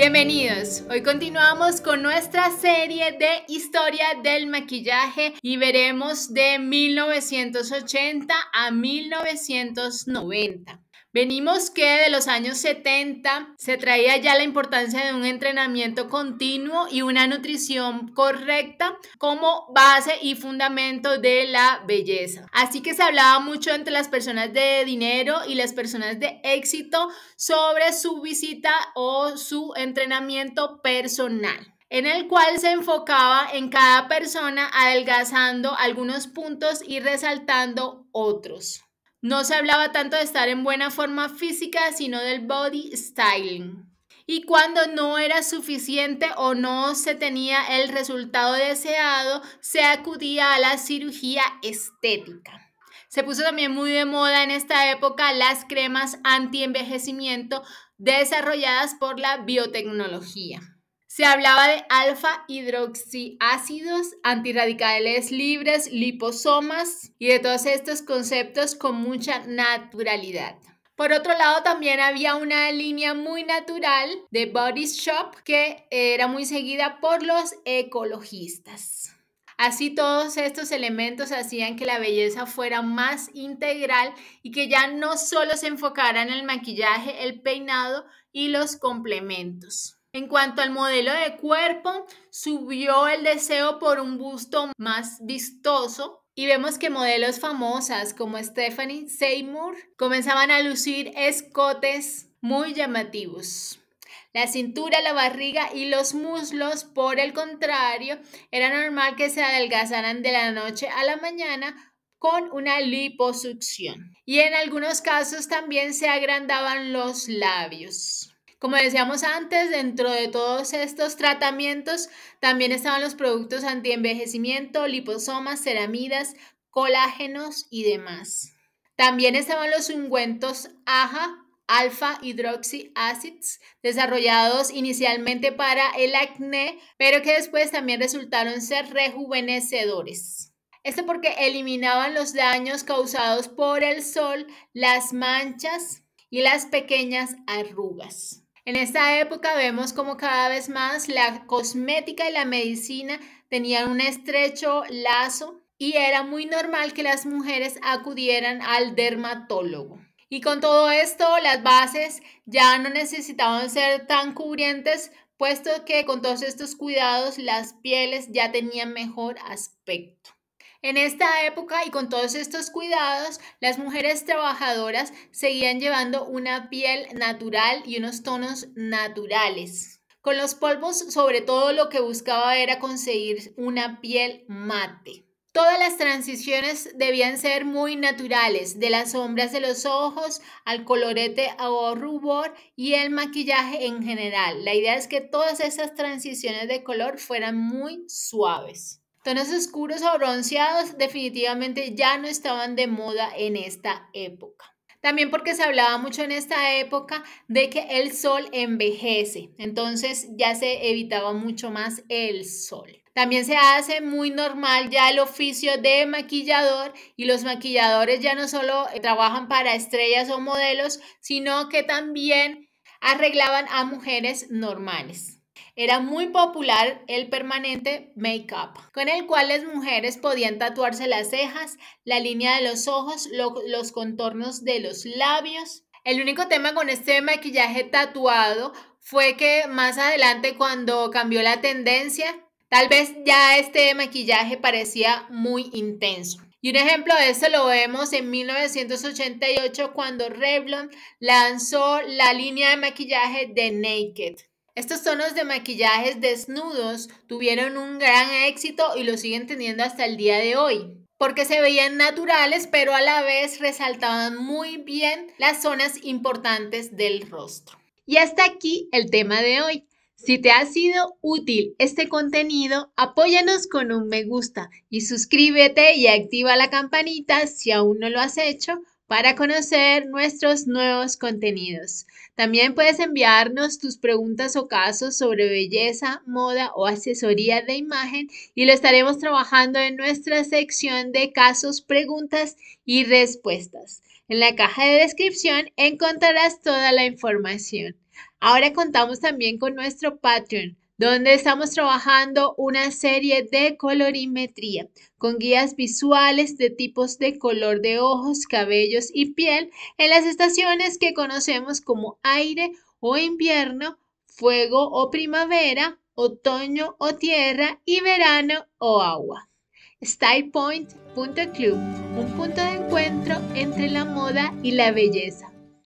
Bienvenidos. Hoy continuamos con nuestra serie de historia del maquillaje y veremos de 1980 a 1990. Venimos que de los años 70 se traía ya la importancia de un entrenamiento continuo y una nutrición correcta como base y fundamento de la belleza. Así que se hablaba mucho entre las personas de dinero y las personas de éxito sobre su visita o su entrenamiento personal en el cual se enfocaba en cada persona adelgazando algunos puntos y resaltando otros. No se hablaba tanto de estar en buena forma física, sino del body styling. Y cuando no era suficiente o no se tenía el resultado deseado, se acudía a la cirugía estética. Se puso también muy de moda en esta época las cremas anti-envejecimiento desarrolladas por la biotecnología. Se hablaba de alfa hidroxiácidos, antirradicales libres, liposomas y de todos estos conceptos con mucha naturalidad. Por otro lado, también había una línea muy natural de Body Shop que era muy seguida por los ecologistas. Así todos estos elementos hacían que la belleza fuera más integral y que ya no solo se enfocara en el maquillaje, el peinado y los complementos. En cuanto al modelo de cuerpo, subió el deseo por un busto más vistoso y vemos que modelos famosas como Stephanie Seymour comenzaban a lucir escotes muy llamativos. La cintura, la barriga y los muslos, por el contrario, era normal que se adelgazaran de la noche a la mañana con una liposucción. Y en algunos casos también se agrandaban los labios. Como decíamos antes, dentro de todos estos tratamientos también estaban los productos antienvejecimiento, liposomas, ceramidas, colágenos y demás. También estaban los ungüentos AHA, alfa hydroxy desarrollados inicialmente para el acné, pero que después también resultaron ser rejuvenecedores. Esto porque eliminaban los daños causados por el sol, las manchas y las pequeñas arrugas. En esta época vemos como cada vez más la cosmética y la medicina tenían un estrecho lazo y era muy normal que las mujeres acudieran al dermatólogo. Y con todo esto, las bases ya no necesitaban ser tan cubrientes, puesto que con todos estos cuidados las pieles ya tenían mejor aspecto. En esta época y con todos estos cuidados, las mujeres trabajadoras seguían llevando una piel natural y unos tonos naturales. Con los polvos, sobre todo lo que buscaba era conseguir una piel mate. Todas las transiciones debían ser muy naturales, de las sombras de los ojos al colorete o rubor y el maquillaje en general. La idea es que todas esas transiciones de color fueran muy suaves. Tonos oscuros o bronceados definitivamente ya no estaban de moda en esta época. También porque se hablaba mucho en esta época de que el sol envejece, entonces ya se evitaba mucho más el sol. También se hace muy normal ya el oficio de maquillador y los maquilladores ya no solo eh, trabajan para estrellas o modelos, sino que también arreglaban a mujeres normales. Era muy popular el permanente make-up, con el cual las mujeres podían tatuarse las cejas, la línea de los ojos, los contornos de los labios. El único tema con este maquillaje tatuado fue que más adelante cuando cambió la tendencia, tal vez ya este maquillaje parecía muy intenso. Y un ejemplo de esto lo vemos en 1988 cuando Revlon lanzó la línea de maquillaje de Naked. Estos tonos de maquillajes desnudos tuvieron un gran éxito y lo siguen teniendo hasta el día de hoy porque se veían naturales, pero a la vez resaltaban muy bien las zonas importantes del rostro. Y hasta aquí el tema de hoy. Si te ha sido útil este contenido, apóyanos con un me gusta y suscríbete y activa la campanita si aún no lo has hecho para conocer nuestros nuevos contenidos. También puedes enviarnos tus preguntas o casos sobre belleza, moda o asesoría de imagen y lo estaremos trabajando en nuestra sección de casos, preguntas y respuestas. En la caja de descripción encontrarás toda la información. Ahora contamos también con nuestro Patreon donde estamos trabajando una serie de colorimetría con guías visuales de tipos de color de ojos, cabellos y piel en las estaciones que conocemos como aire o invierno, fuego o primavera, otoño o tierra y verano o agua. StylePoint.club, un punto de encuentro entre la moda y la belleza.